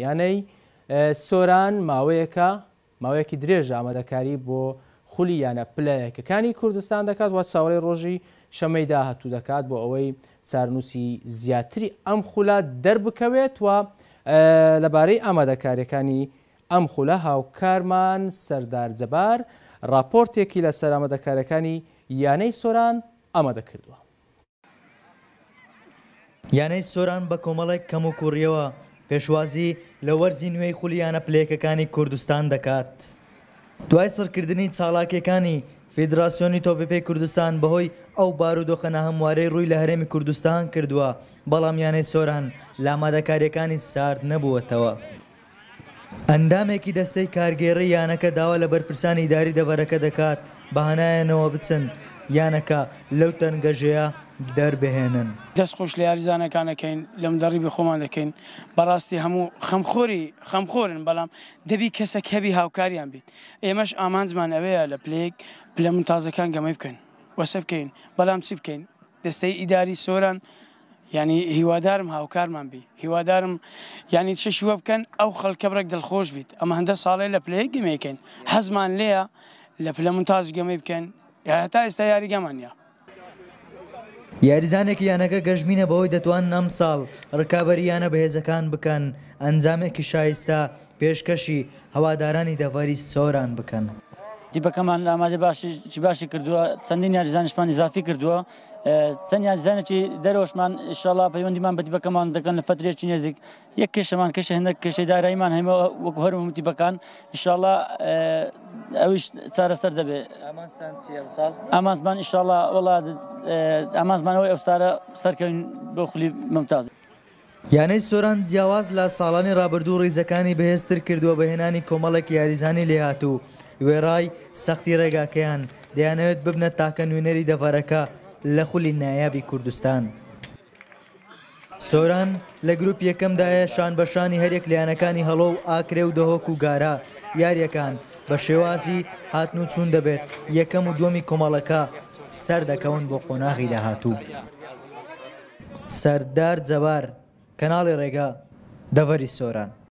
یانەی سۆران ماوەیەەکە ماوەیەکی درێژ ئامادەکاری بۆ خولی یانە پلەیەکەکانی کوردستان دەکات وە چاوەڕی ڕۆژی شەمەیدا هەتوو دەکات بۆ ئەوەی چارنووسی زیاتری ئەم خولا دەربکەوێت وە لەبارەی ئامادەکاریەکانی ئەم خولە هاوکارمان سەردار جەبار راپۆرتێکی لە سەرامەدەکارەکانی یانەی سۆران ئامادەکردووە. یانەی سۆران بە کۆمەڵێک کەم و کوڕیەوە پێشوازی لە وەرزی نوێی خولیانە پلێکەکانی کوردستان دەکات. دوای سڕکردنی چاڵاکیەکانی فیدراسیۆنی تۆپپی کوردستان بەهۆی ئەو بارودۆخەنە هەموارەی ڕووی لە هەرێمی کوردستان کردووە بەڵامیانەی سۆران لامادەکاریەکانی سارد نەبووەتەوە. ئەندامێکی دەستەی کارگێڕی یانەکە داوا لە بەرپرسانی داری دەڤەرەکە دەکات بەهانایەنەوە بچن یانەکە لەو تەنگەژەیە دەربهێنن دەستخۆش لە یاریزانەکانەکەین لەم دەڕیبی خۆمان دەکەین بەڕاستی هەموو خەمخۆری خەمخۆرن بەڵام دەبی کەسەک هەبی هاوکاریان بیت ئێمەش ئامانزمان ئەوەیە لە پلێک پلە منتازەکان گەمەی بکەین وەسە بکەین بەڵام چی بکەین دەستەی ئیداری سۆران ینی هیوادارم هاوکارمان بی هیوادارم ینی چش وە بکەن ئەو خەڵکە بڕێک دڵخۆش بیت ئەمە هەندە ساڵی لە پلەیە گەمەکەین حەزمان لێە لە پلە منتاز گەمەی بکەن یاهتا ئێستا یاریگەمانیا. یاریزانێکی یانەکە گەژمینە بەوەی دەتوان نەم ساڵ ڕکابەریانە بەهێزەکان بکەن ئەنجامێکی شایستا پێشکەشی هەوادارانی دەڤەری سۆران بکەن. دیپەکەمان لە ئامادە باشی باشی کردووە چەندین یاریزانشمان اضافی کردووە چەند یاریزانێکی دەرەوەشمان شڵا پەیوەندیمان بە دیپەکەمان دەکەن لە فترێکی نێزیک یەک کێشەمان کەشە هەندە کێشەی داراییمان هەمە وەکو هەرم دیپەکان ئیشاءڵا ئەویش چارەسەر دەبێت ئامانزمان ئیشاءڵا وڵات ئامانزمانەوەی ئەوستارە سەرکەوین بۆ خولی ممتاز. یانەی سۆران جیاواز لە ساڵانی رابرردوو ڕیزەکانی بەهێزتر کردووە بەهێنانی کۆمەڵێک یاریزانی لێهاتوو وێڕای سەختی ڕێگاکەیان دەیانەوێت ببنە تاکە نوێنەری دەڤەرەکە لە خولی نایابی کوردستان. سۆران لە گروپ یەکەمدایە شان بەشانی هەرێک لایەنەکانی هەڵۆ و ئاکرێ و دەهۆک و گارا یاریەکان بە شێوازی هاتن و چون دەبێت یەکەم و دومی کۆمەڵەکە سەر دەکەون بۆ قۆناغی داهاتوو. سەردار جەوار کەناڵی ڕێگا دەڤەری سۆران.